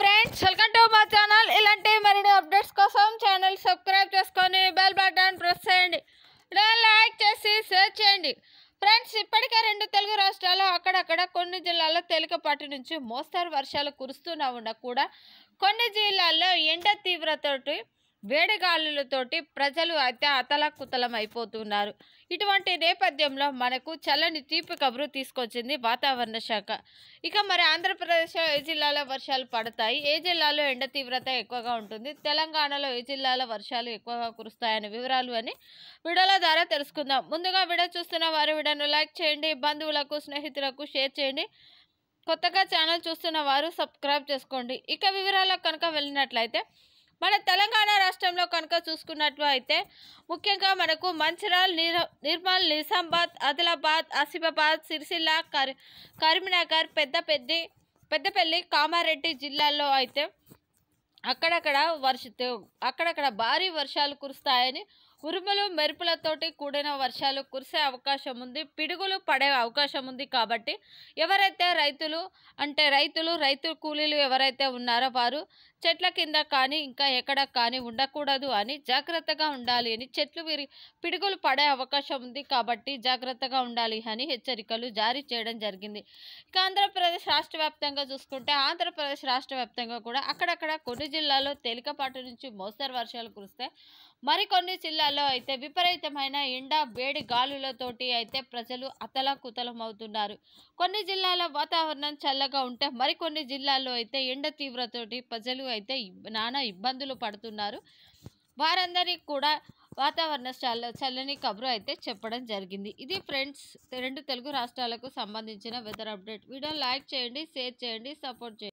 friends welcome to మా channel ఇలాంటి మరిన్ని అప్డేట్స్ కోసం ఛానల్ సబ్స్క్రైబ్ చేసుకొని బెల్ బటన్ ప్రెస్ చేయండి లైక్ చేసి షేర్ చేయండి ఫ్రెండ్స్ ఇప్పటికే రెండు తెలుగు రాష్ట్రాల్లో అక్కడక్కడ కొన్ని జిల్లాల్లో తేలికపాటి నుంచి మోస్తారు వర్షాలు కురుస్తున్నా ఉన్నా కూడా కొన్ని జిల్లాల్లో ఎండ తీవ్రతోటి వేడిగాలులతోటి ప్రజలు అయితే అతలకుతలం అయిపోతున్నారు ఇటువంటి నేపథ్యంలో మనకు చల్లని తీపి కబురు తీసుకొచ్చింది వాతావరణ శాఖ ఇక మరి ఆంధ్రప్రదేశ్ ఏ జిల్లాలో వర్షాలు పడతాయి ఏ జిల్లాలో ఎండ తీవ్రత ఎక్కువగా ఉంటుంది తెలంగాణలో ఏ జిల్లాలో వర్షాలు ఎక్కువగా కురుస్తాయనే వివరాలు అని వీడియోల ద్వారా తెలుసుకుందాం ముందుగా వీడియో చూస్తున్న వారు వీడియోను లైక్ చేయండి బంధువులకు స్నేహితులకు షేర్ చేయండి కొత్తగా ఛానల్ చూస్తున్న వారు సబ్స్క్రైబ్ చేసుకోండి ఇక వివరాలకు కనుక వెళ్ళినట్లయితే మన తెలంగాణ రాష్ట్రంలో కనుక చూసుకున్నట్లు అయితే ముఖ్యంగా మనకు మంచిరాల్ నిర్మల్ నిజామాబాద్ ఆదిలాబాద్ ఆసిఫాబాద్ సిరిసిల్ల కరీ కరీంనగర్ పెద్దపెద్ది పెద్దపల్లి కామారెడ్డి జిల్లాల్లో అయితే అక్కడక్కడ వర్ష అక్కడక్కడ భారీ వర్షాలు కురుస్తాయని ఉరుములు మెరుపులతోటి కూడిన వర్షాలు కురిసే అవకాశం ఉంది పిడుగులు పడే అవకాశం ఉంది కాబట్టి ఎవరైతే రైతులు అంటే రైతులు రైతు కూలీలు ఎవరైతే ఉన్నారో వారు చెట్ల కింద కానీ ఇంకా ఎక్కడ కానీ ఉండకూడదు అని జాగ్రత్తగా ఉండాలి అని చెట్లు విరి పిడుగులు పడే అవకాశం ఉంది కాబట్టి జాగ్రత్తగా ఉండాలి అని హెచ్చరికలు జారీ చేయడం జరిగింది ఇక ఆంధ్రప్రదేశ్ రాష్ట్ర చూసుకుంటే ఆంధ్రప్రదేశ్ రాష్ట్ర వ్యాప్తంగా కూడా అక్కడక్కడ కొన్ని జిల్లాల్లో తేలికపాటి నుంచి మోస్తరు వర్షాలు కురిస్తే మరికొన్ని జిల్లాలు జిల్లాలో అయితే విపరీతమైన ఎండ వేడి గాలులతోటి అయితే ప్రజలు అతలాకుతలం అవుతున్నారు కొన్ని జిల్లాల వాతావరణం చల్లగా ఉంటే మరికొన్ని జిల్లాల్లో అయితే ఎండ తీవ్రతోటి ప్రజలు అయితే నానా ఇబ్బందులు పడుతున్నారు వారందరికీ కూడా వాతావరణ చల్ల చల్లని కబురు అయితే చెప్పడం జరిగింది ఇది ఫ్రెండ్స్ రెండు తెలుగు రాష్ట్రాలకు సంబంధించిన వెదర్ అప్డేట్ వీడియో లైక్ చేయండి షేర్ చేయండి సపోర్ట్ చేయండి